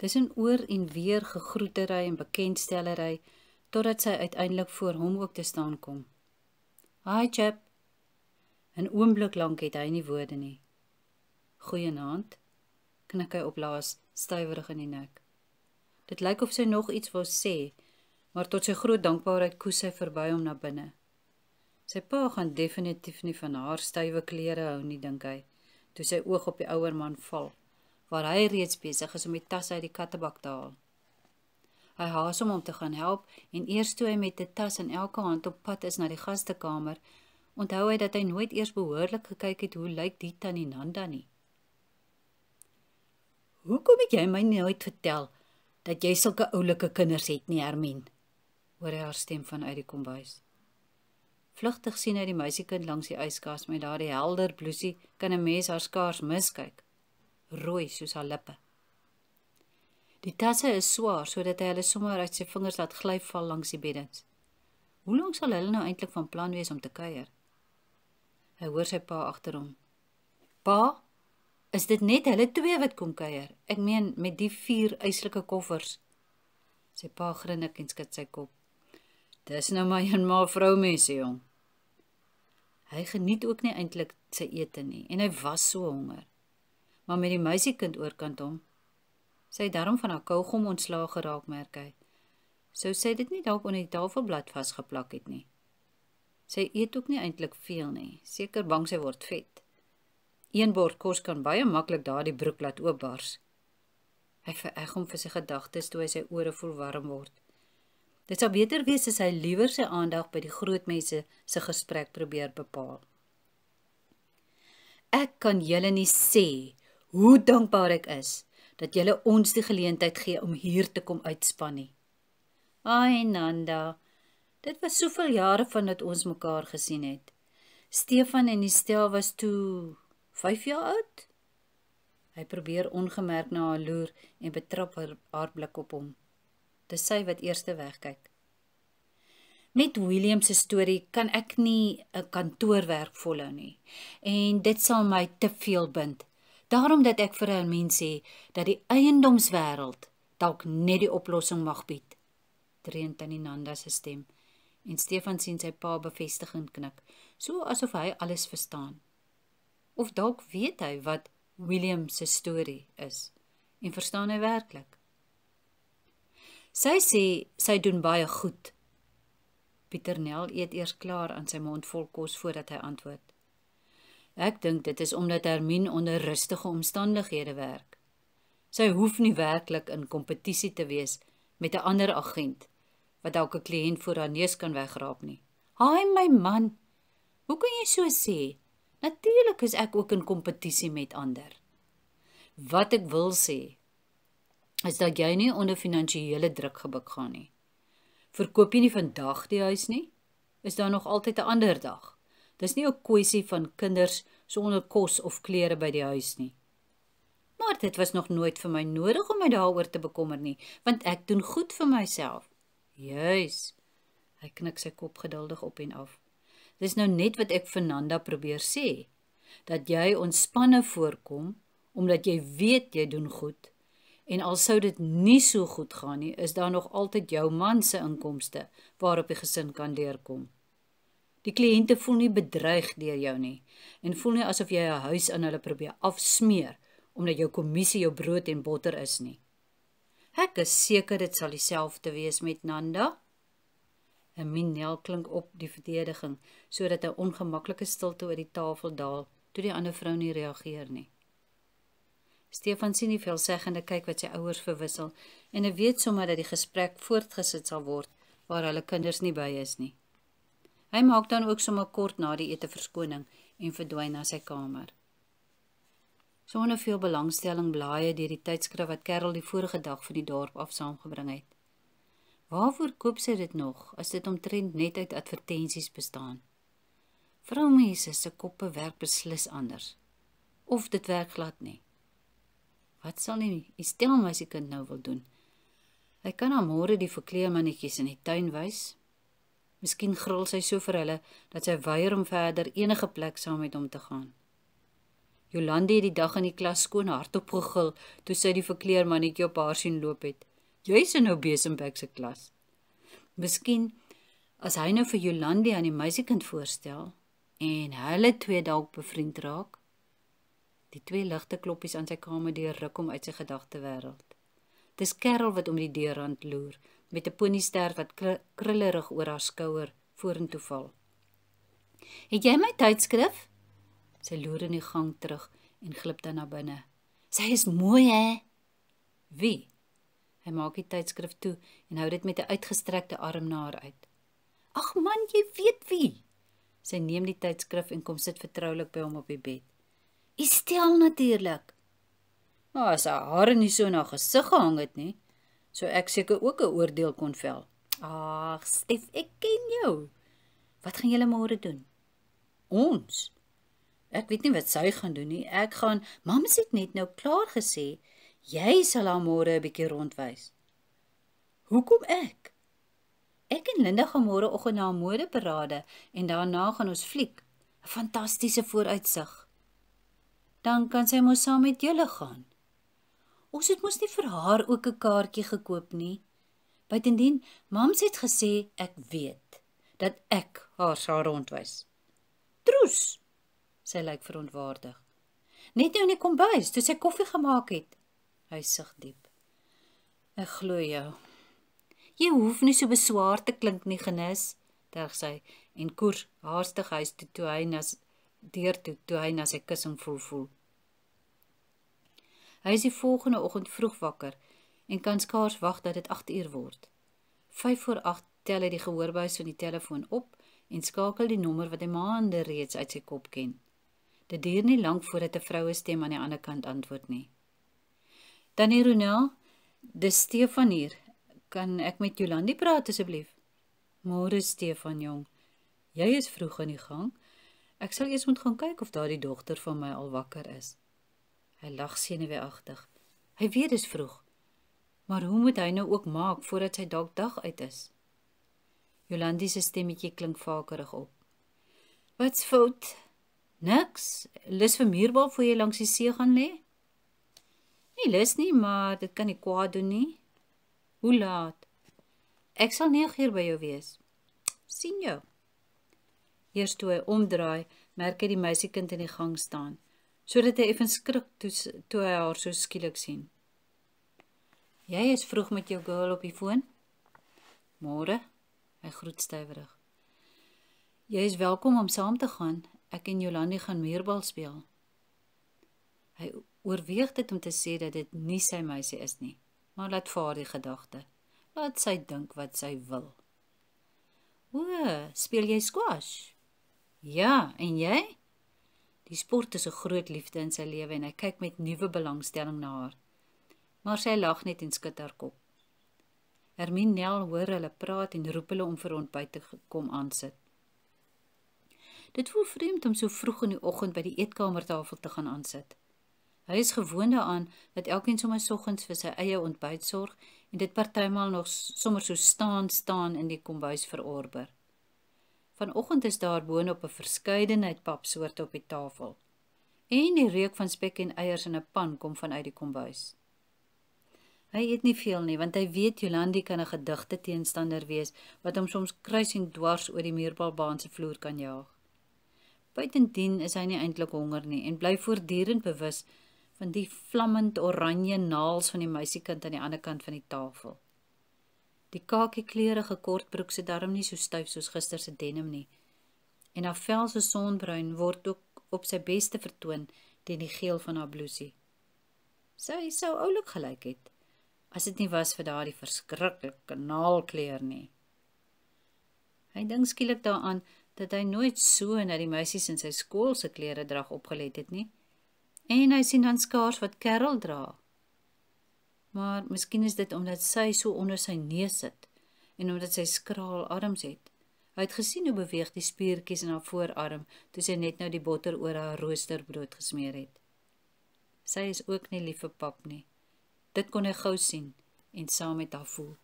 tussen oor en weer gegroetery en bekendstellery totdat sy uiteindelik voor hom ook te staan kom. "Hi, Chap." 'n Oomblik lank het hy nie woorde nie. "Goeienaand," knik hy oplaas, stywerig in die nek. Dit lyk of sy nog iets wou sê, maar tot sy groot dankbaarheid koes sy verby hom na binne. Sy pa gaan definitief nie van haar stywe klere hou nie, dink hy, toe sy oog op die ouer man val waar hy reeds besig is om die tas uit die kattebak te haal. Hy haas om hom te gaan help en eers toe hy met 'n tas in elke hand op pad is na die gastekamer, onthou hy dat hy nooit eers behoorlik gekyk het hoe lyk die tannie Nanda nie. "Hoekom het jy my nooit vertel dat jy sulke oulike kinders het nie, Hermien?" hoor hy haar stem vanuit die kombuis. Vlugtig sien hy die meisiekind langs die yskas met daardie helder blousie, kan 'n mens haar skaars miskyk rooi soos haar lippe. Die tasse is swaar sodat hy hulle sommer uit sy vingers laat glyval langs die beddens. Hoe lank sal hulle nou eintlik van plan wees om te kuier? Hy hoor sy pa agter hom. Pa, is dit net hulle twee wat kom kuier? Ek meen met die vier yslike koffers. Sy pa grinnik en skud sy kop. Dis nou maar 'n ma vrou mensie jong. Hy geniet ook nie eintlik sy ete nie en hy was so honger maar met die meisiekind oorkant hom. Sy het daarom van haar kougom ontslae geraak, merk hy. Sou sy dit nie dalk onder die tafelblad vasgeplak het nie. Sy eet ook nie eintlik veel nie, seker bang sy word vet. Een bord kos kan baie maklik daardie broek laat oopbars. Hy vererg hom vir sy gedagtes toe hy sy ore voel warm word. Dit sou beter wees as hy liewer sy aandag by die groot mense se gesprek probeer bepaal. Ek kan julle nie sê hoe dankbaar ek is dat jy ons die geleentheid gee om hier te kom uitspan nie. Ai Nanda, dit was soveel jare vandat ons mekaar gesien het. Stefan en Estelle was toe 5 jaar oud. Hy probeer ongemerk na haar loer en betrap haar, haar blik op hom. Dis sy wat eerste wegkyk. Met William se storie kan ek nie 'n kantoorwerk volhou nie en dit sal my te veel bind. Daarom dat ek vir hulle min sê dat die eiendomswêreld dalk net die oplossing mag bied. Treen tannie Nanda se stem en Stefan sien sy pa bevestigend knik, so asof hy alles verstaan. Of dalk weet hy wat William se storie is en verstaan hy werklik. Sy sê sy doen baie goed. Pieternel eet eers klaar aan sy mond vol kos voordat hy antwoord. Ek dink dit is omdat Hermine onder rustige omstandighede werk. Sy hoef nie werklik in kompetisie te wees met 'n ander agent wat dalk 'n kliënt voor haar neus kan wegraap nie. "Haai my man, hoe kan jy so sê? Natuurlik is ek ook in kompetisie met ander." Wat ek wil sê is dat jy nie onder finansiële druk gebuk gaan nie. Verkoop jy nie vandag die huis nie, is daar nog altyd 'n ander dag. Dis nie 'n kwessie van kinders sonder kos of klere by die huis nie. Maar dit was nog nooit vir my nodig om my daaroor te bekommer nie, want ek doen goed vir myself. Juis. Hy knik sy kop geduldig op en af. Dis nou net wat ek Fernanda probeer sê, dat jy ontspanne voorkom omdat jy weet jy doen goed. En al sou dit nie so goed gaan nie, is daar nog altyd jou man se inkomste waarop die gesin kan deurkom. Die kliënte voel nie bedreig deur jou nie en voel nie asof jy 'n huis aan hulle probeer afsmeer omdat jou kommissie jou brood en botter is nie. Ek is seker dit sal dieselfde wees met Nanda. Aminel klink op die verdediging sodat 'n ongemaklike stilte oor die tafel daal toe die ander vrou nie reageer nie. Stefan sien die veelseggende kyk wat sy ouers verwissel en hy weet sommer dat die gesprek voortgesit sal word waar hulle kinders nie by is nie. Hy maak dan ook sommer kort na die ete verskoning en verdwyn na sy kamer. Sonder veel belangstelling blaai hy deur die tydskrif wat Karel die vorige dag van die dorp af saamgebring het. Waarvoor koop sy dit nog as dit omtrent net uit advertensies bestaan? Vroumense se koppe werk beslis anders. Of dit werk glad nie. Wat sal hy nie? Stel my as hy kind nou wil doen. Hy kan hom môre die verkleermannetjies in die tuin wys, Miskien gril sy so vir hulle dat sy weier om verder enige plek saam met hom te gaan. Jolande het die dag in die klas skoon hardop gegil toe sy die verkleermannetjie op haar sien loop het. Jy is nou Besenbeck se klas. Miskien as hy nou vir Jolande aan die meisiekind voorstel en hulle twee dalk bevriend raak. Die twee ligte kloppies aan sy kamerdeur ruk hom uit sy gedagtewêreld. Dis Kerel wat om die deurrand loer met 'n ponyster wat kr krullerig oor haar skouer vorentoe val. "Het jy my tydskrif?" Sy loer in die gang terug en glip dan na binne. "Sy is mooi, hè?" "Wie?" Hy maak die tydskrif toe en hou dit met 'n uitgestrekte arm na haar uit. "Ag man, jy weet wie." Sy neem die tydskrif en kom sit vertroulik by hom op die bed. "Estelle natuurlik." Maar as haar hare nie so na gesig gehang het nie, sou ek seker ook 'n oordeel kon vel. Ag, Stef, ek ken jou. Wat gaan julle môre doen? Ons. Ek weet nie wat sy gaan doen nie. Ek gaan Mamma sê net nou klaar gesê, jy sal haar môre 'n bietjie rondwys. Hoekom ek? Ek en Linda gaan môre oggend na 'n modeparade en daarna gaan ons fliek. 'n Fantastiese vooruitsig. Dan kan sy mos saam met julle gaan. Ons het mos nie vir haar ook 'n kaartjie gekoop nie. Bytendien, mams het gesê ek weet dat ek haar sal rondwys. Troos, sy lyk verontwaardig. Net nou in die kombuis, toe sy koffie gemaak het. Hy sug diep. Ek glo jou. Jy hoef nie so beswaar te klink nie, genis, terug sy en koers haastig huis toe toe hy na deur toe toe hy na sy kussing voel voel. Hy is die volgende oggend vroeg wakker en kan skaars wag dat dit 8 uur word. 5 voor 8 tel hy die gehoorbuis van die telefoon op en skakel die nommer wat hy maande reeds uit sy kop ken. Dit duur nie lank voordat 'n vroue stem aan die ander kant antwoord nie. Tannie Ronel, dis Stefan hier. Kan ek met Jolandi praat asseblief? Môre Stefan jong. Jy is vroeg aan die gang. Ek sal eers moet gaan kyk of daardie dogter van my al wakker is. Hy lag senuweeagtig. Hy weet dis vroeg. Maar hoe moet hy nou ook maak voordat sy dalk dag uit is? Jolandi se stemmetjie klink vakerig op. Wat's fout? Niks. Lus vir muurbal voor jy langs die see gaan lê? Nie lus nie, maar dit kan nie kwaad doen nie. Hoe laat? Ek sal 9:00 by jou wees. Sien jou. Eers toe hy omdraai, merk hy die meisiekind in die gang staan sodat hy effens skrik toe toe hy haar so skielik sien. Jy is vroeg met jou girl op die foon. Môre, hy groet stywerig. Jy is welkom om saam te gaan. Ek en Jolandi gaan muurbal speel. Hy oorweeg dit om te sê dat dit nie sy meisie is nie, maar laat vaar die gedagte. Laat sy dink wat sy wil. O, speel jy squash? Ja, en jy? Die sport is 'n groot liefde in sy lewe en hy kyk met nuwe belangstelling na haar. Maar sy lag net en skud haar kop. Hermine Nel hoor hulle praat en roep hulle om vir ontbyt te kom aansit. Dit voel vreemd om so vroeg in die oggend by die eetkamertafel te gaan aansit. Hy is gewoond daaraan dat elkeen sommer soggens vir sy eie ontbyt sorg en dit partymal nog sommer so staan staan in die kombuis verorber. Vanoggend is daar boonop 'n verskeidenheid papsoorte op die tafel. En die reuk van spek en eiers in 'n pan kom vanuit die kombuis. Hy eet nie veel nie, want hy weet Jolandi kan 'n gedigte teenstander wees wat hom soms kruis en dwars oor die muurbalbaan se vloer kan jaag. Buitendien is hy nie eintlik honger nie en bly voortdurend bewus van die vlammend oranje naels van die meisiekind aan die ander kant van die tafel. Die kakiekleurige kortbroek se darm nie so styf soos gister se denim nie. En haar vel se sonbruin word ook op sy beste vertoon teen die geel van haar blousie. Sy sou oulik gelyk het as dit nie was vir daardie verskriklike kanaalkleur nie. Hy dink skielik daaraan dat hy nooit so na die meisies in sy skool se klere drag opgelet het nie. En hy sien dan skaars wat Karel dra. Maar miskien is dit omdat sy so onder sy neus sit en omdat sy skraal arms het. Hy het gesien hoe beweeg die spierkies in haar voorarm toe sy net nou die botter oor haar roosterbrood gesmeer het. Sy is ook nie lief vir pap nie. Dit kon hy gou sien en saam met haar voel.